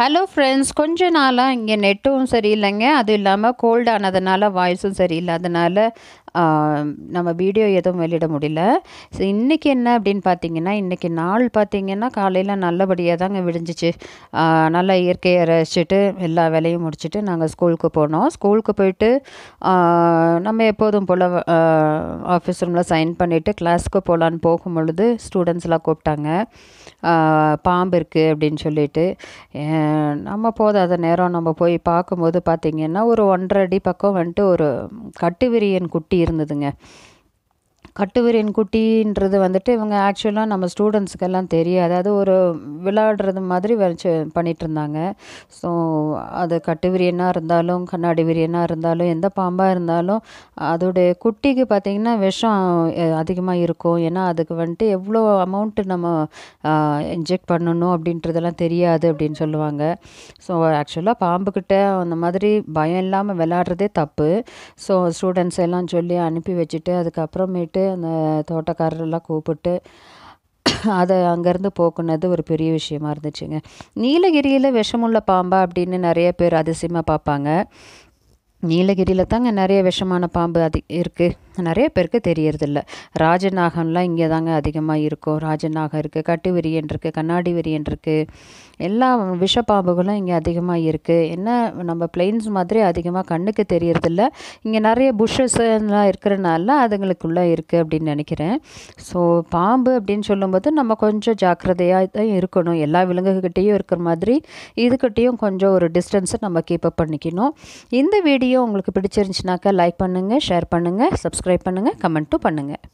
hello friends கொஞ்ச நாளாக இங்கே நெட்டும் சரியில்லைங்க அதுவும் இல்லாமல் கோல்டானதுனால வாய்ஸும் அதனால் நம்ம வீடியோ எதுவும் வெளியிட முடியல ஸோ இன்றைக்கி என்ன அப்படின்னு பார்த்தீங்கன்னா இன்றைக்கி நாள் பார்த்திங்கன்னா காலையில் நல்லபடியாக தாங்க விடிஞ்சிச்சு நல்லா இயற்கையை ரசிச்சுட்டு எல்லா வேலையும் முடிச்சுட்டு நாங்கள் ஸ்கூலுக்கு போனோம் ஸ்கூலுக்கு போயிட்டு நம்ம எப்போதும் போல் ஆஃபீஸ் ரூமில் சைன் பண்ணிவிட்டு கிளாஸுக்கு போகலான்னு போகும் பொழுது ஸ்டூடெண்ட்ஸ்லாம் கூப்பிட்டாங்க பாம்பு இருக்குது அப்படின்னு சொல்லிட்டு நம்ம போதாத நேரம் நம்ம போய் பார்க்கும்போது பார்த்திங்கன்னா ஒரு ஒன்றரை அடி பக்கம் வந்துட்டு ஒரு கட்டுவிரியன் குட்டி இருந்ததுங்க கட்டுவிரியன் குட்டின்றது வந்துட்டு இவங்க ஆக்சுவலாக நம்ம ஸ்டூடெண்ட்ஸுக்கெல்லாம் தெரியாது அது ஒரு விளையாடுறது மாதிரி வச்சு பண்ணிகிட்டு இருந்தாங்க ஸோ அது கட்டுவிரியனாக இருந்தாலும் கண்ணாடி விரியனாக இருந்தாலும் எந்த பாம்பாக இருந்தாலும் அதோடைய குட்டிக்கு பார்த்திங்கன்னா விஷம் அதிகமாக இருக்கும் ஏன்னா அதுக்கு வந்துட்டு எவ்வளோ அமௌண்ட்டு நம்ம இன்ஜெக்ட் பண்ணணும் அப்படின்றதெல்லாம் தெரியாது அப்படின்னு சொல்லுவாங்க ஸோ ஆக்சுவலாக பாம்புக்கிட்ட அந்த மாதிரி பயம் இல்லாமல் விளையாடுறதே தப்பு ஸோ ஸ்டூடெண்ட்ஸ் எல்லாம் சொல்லி அனுப்பி வச்சுட்டு அதுக்கப்புறமேட்டு கூப்பிட்டு அந்த தோட்டக்காரரெல்லாம் கூப்பிட்டு அதை அங்கேருந்து போக்குனது ஒரு பெரிய விஷயமா இருந்துச்சுங்க நீலகிரியில் விஷமுள்ள பாம்பா அப்படின்னு நிறைய பேர் அதிசயமாக பார்ப்பாங்க நீலகிரியில் தாங்க நிறைய விஷமான பாம்பு அது இருக்குது நிறைய பேருக்கு தெரியறதில்ல ராஜநாகம்லாம் இங்கே தாங்க அதிகமாக இருக்கும் ராஜநாகம் இருக்குது கட்டு விரியன் இருக்குது கண்ணாடி விரியன் இருக்குது எல்லா விஷப்பாம்புகளும் இங்கே அதிகமாக இருக்குது என்ன நம்ம பிளெயின்ஸ் மாதிரி அதிகமாக கண்ணுக்கு தெரியறதில்ல இங்கே நிறைய புஷஸ்லாம் இருக்கிறனால அதுங்களுக்குள்ளே இருக்குது அப்படின்னு நினைக்கிறேன் ஸோ பாம்பு அப்படின்னு சொல்லும்போது நம்ம கொஞ்சம் ஜாக்கிரதையாக தான் இருக்கணும் எல்லா விலங்குகிட்டேயும் இருக்கிற மாதிரி இதுக்கிட்டேயும் கொஞ்சம் ஒரு டிஸ்டன்ஸை நம்ம கீப்அப் பண்ணிக்கணும் இந்த வீடியோ உங்களுக்கு பிடிச்சிருந்துச்சுனாக்கா லைக் பண்ணுங்கள் ஷேர் பண்ணுங்கள் சப்ஸ் சப்ஸ்கிரைப் பண்ணுங்கள் கமெண்ட்டும் பண்ணுங்கள்